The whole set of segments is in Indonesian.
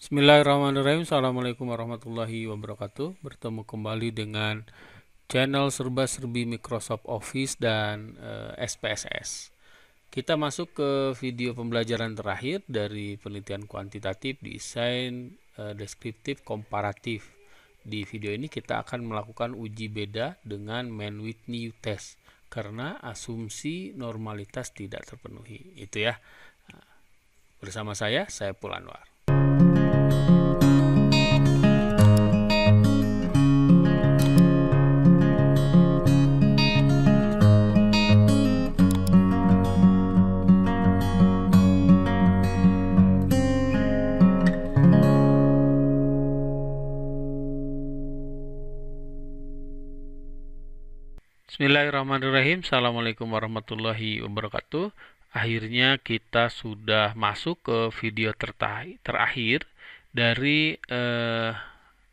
Bismillahirrahmanirrahim. Assalamualaikum warahmatullahi wabarakatuh. Bertemu kembali dengan channel serba-serbi Microsoft Office dan uh, eh, SPSS. Kita masuk ke video pembelajaran terakhir dari penelitian kuantitatif desain uh, deskriptif komparatif. Di video ini kita akan melakukan uji beda dengan Man Whitney test karena asumsi normalitas tidak terpenuhi. Itu ya. Bersama saya, saya Pulanwar. Bismillahirrahmanirrahim. Assalamualaikum warahmatullahi wabarakatuh. Akhirnya kita sudah masuk ke video terakhir dari eh,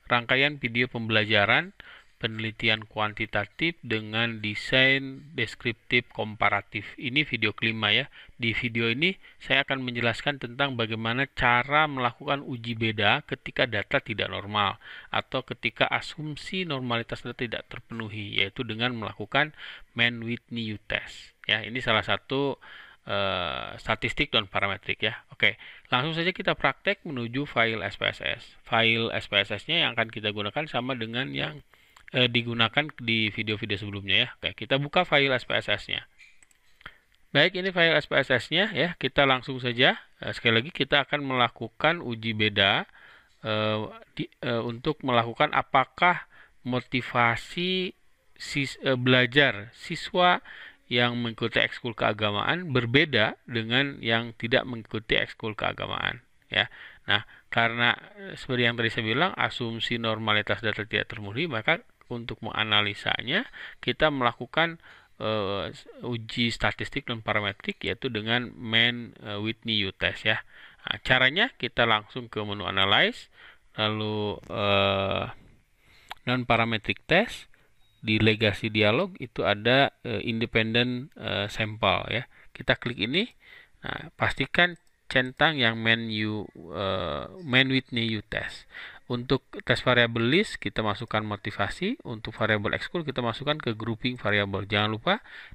rangkaian video pembelajaran penelitian kuantitatif dengan desain deskriptif komparatif. Ini video kelima ya. Di video ini saya akan menjelaskan tentang bagaimana cara melakukan uji beda ketika data tidak normal atau ketika asumsi normalitas data tidak terpenuhi yaitu dengan melakukan Man Whitney U test. Ya, ini salah satu Uh, statistik dan parametrik ya. Oke, langsung saja kita praktek menuju file SPSS. File SPSS-nya yang akan kita gunakan sama dengan yang e, digunakan di video-video sebelumnya ya. Oke, kita buka file SPSS-nya. Baik, ini file SPSS-nya ya. Kita langsung saja e, sekali lagi kita akan melakukan uji beda e, di, e, untuk melakukan apakah motivasi sis, e, belajar siswa yang mengikuti ekskul keagamaan berbeda dengan yang tidak mengikuti ekskul keagamaan ya. Nah, karena seperti yang tadi saya bilang asumsi normalitas data tidak terpenuhi maka untuk menganalisanya kita melakukan uh, uji statistik dan parametrik yaitu dengan mann Whitney U test ya. Nah, caranya kita langsung ke menu analyze lalu uh, non parametric test di Legacy dialog itu ada uh, independent uh, sample ya. Kita klik ini. Nah, pastikan centang yang menu uh, Man Whitney U test. Untuk tes variabel list kita masukkan motivasi, untuk variabel ekskul kita masukkan ke grouping variabel. Jangan lupa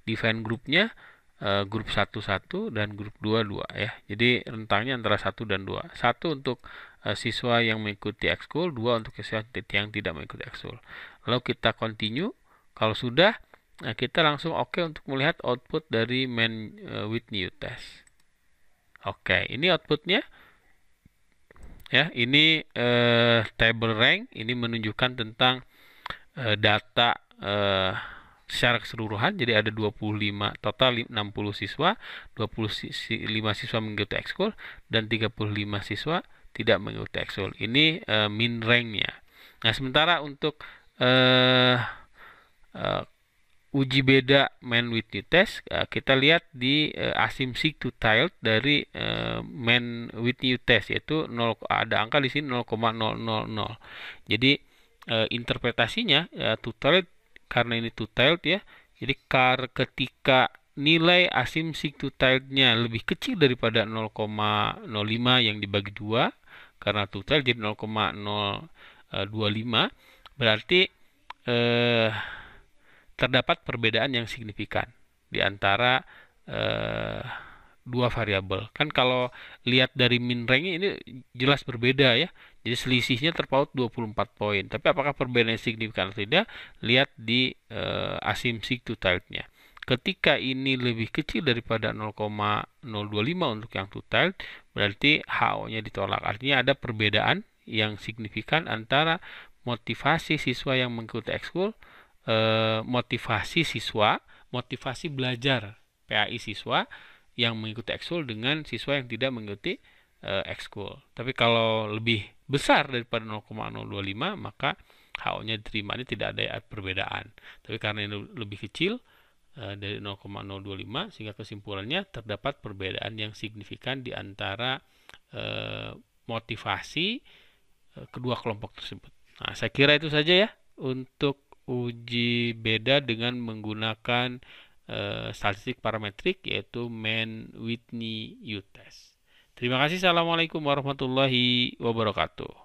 define grupnya eh, grup satu satu dan grup dua ya. Jadi rentangnya antara 1 dan 2. 1 untuk eh, siswa yang mengikuti ekskul, 2 untuk siswa yang tidak mengikuti ekskul. Lalu kita continue. Kalau sudah Nah, kita langsung oke okay untuk melihat output dari main uh, new test. Oke, okay, ini outputnya ya ini eh, table rank ini menunjukkan tentang eh, data eh, secara keseluruhan jadi ada 25 total 60 siswa 25 siswa mengikuti ekskul dan 35 siswa tidak mengikuti ekskul ini eh, min ranknya nah sementara untuk eh, eh, uji beda man with new test uh, kita lihat di uh, eh, asymptic to tiled dari uh, man with new test yaitu 0 ada angka di sini 0,000 jadi uh, interpretasinya uh, to tiled karena ini to tiled ya jadi kar ketika nilai asymptic to tiled-nya lebih kecil daripada 0,05 yang dibagi dua karena to tiled jadi 0,025 berarti eh terdapat perbedaan yang signifikan di antara eh, dua variabel. Kan kalau lihat dari min range ini jelas berbeda ya. Jadi selisihnya terpaut 24 poin. Tapi apakah perbedaan signifikan atau tidak? Lihat di eh, asimsi to type-nya. Ketika ini lebih kecil daripada 0,025 untuk yang to berarti HO-nya ditolak. Artinya ada perbedaan yang signifikan antara motivasi siswa yang mengikuti ekskul Eh, motivasi siswa, motivasi belajar PAI siswa yang mengikuti ekskul dengan siswa yang tidak mengikuti eh, ekskul. Tapi kalau lebih besar daripada 0,025 maka HO-nya diterima ini tidak ada perbedaan. Tapi karena ini lebih kecil eh, dari 0,025 sehingga kesimpulannya terdapat perbedaan yang signifikan di antara eh, motivasi kedua kelompok tersebut. Nah, saya kira itu saja ya untuk uji beda dengan menggunakan uh, statistik parametrik yaitu Man Whitney U test. Terima kasih. Assalamualaikum warahmatullahi wabarakatuh.